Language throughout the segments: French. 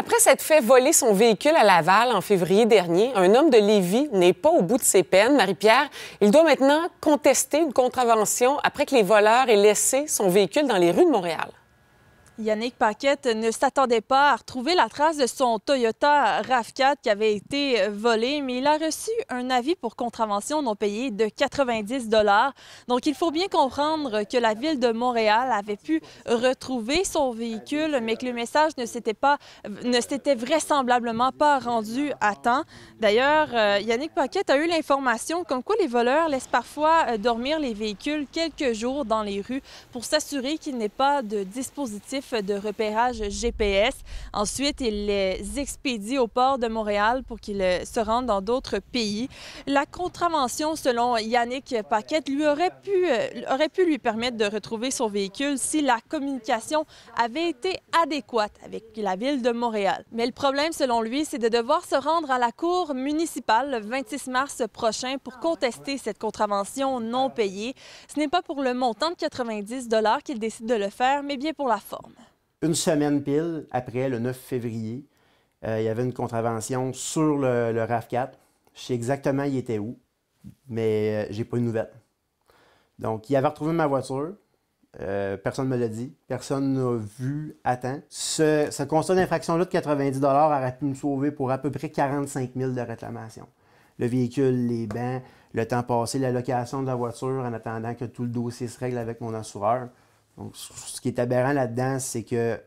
Après s'être fait voler son véhicule à Laval en février dernier, un homme de Lévis n'est pas au bout de ses peines. Marie-Pierre, il doit maintenant contester une contravention après que les voleurs aient laissé son véhicule dans les rues de Montréal. Yannick Paquette ne s'attendait pas à retrouver la trace de son Toyota RAV4 qui avait été euh, volé, mais il a reçu un avis pour contravention non payée de 90 Donc, il faut bien comprendre que la ville de Montréal avait pu retrouver son véhicule, mais que le message ne s'était pas, ne s'était vraisemblablement pas rendu à temps. D'ailleurs, euh, Yannick Paquette a eu l'information comme quoi les voleurs laissent parfois euh, dormir les véhicules quelques jours dans les rues pour s'assurer qu'il n'y ait pas de dispositif de repérage GPS. Ensuite, il les expédie au port de Montréal pour qu'ils se rendent dans d'autres pays. La contravention, selon Yannick Paquette, lui aurait pu, euh, aurait pu lui permettre de retrouver son véhicule si la communication avait été adéquate avec la ville de Montréal. Mais le problème, selon lui, c'est de devoir se rendre à la cour municipale le 26 mars prochain pour contester cette contravention non payée. Ce n'est pas pour le montant de 90 qu'il décide de le faire, mais bien pour la forme une semaine pile après, le 9 février, euh, il y avait une contravention sur le, RAV4. Je sais exactement il était où, mais euh, j'ai pas eu de nouvelles. Donc, il avait retrouvé ma voiture. Euh, personne ne me l'a dit. Personne n'a vu à Ce, ce constat d'infraction-là de 90 aurait pu me sauver pour à peu près 45 000 de réclamations. Le véhicule, les bains, le temps passé, la location de la voiture en attendant que tout le dossier se règle avec mon assureur. Donc, ce qui est aberrant là-dedans, c'est que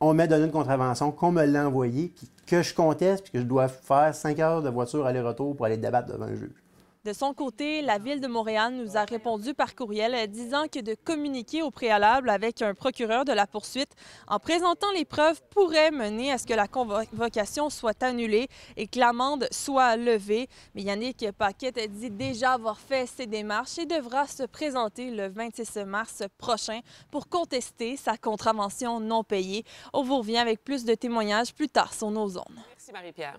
on m'a donné une contravention, qu'on me l'a envoyée, que je conteste, puis que je dois faire cinq heures de voiture aller-retour pour aller débattre devant un juge. De son côté, la Ville de Montréal nous a répondu par courriel euh, disant que de communiquer au préalable avec un procureur de la poursuite en présentant les preuves pourrait mener à ce que la convocation soit annulée et que l'amende soit levée. Mais Yannick Paquette a dit déjà avoir fait ses démarches et devra se présenter le 26 mars prochain pour contester sa contravention non payée. On vous revient avec plus de témoignages plus tard sur nos zones. Merci Marie-Pierre.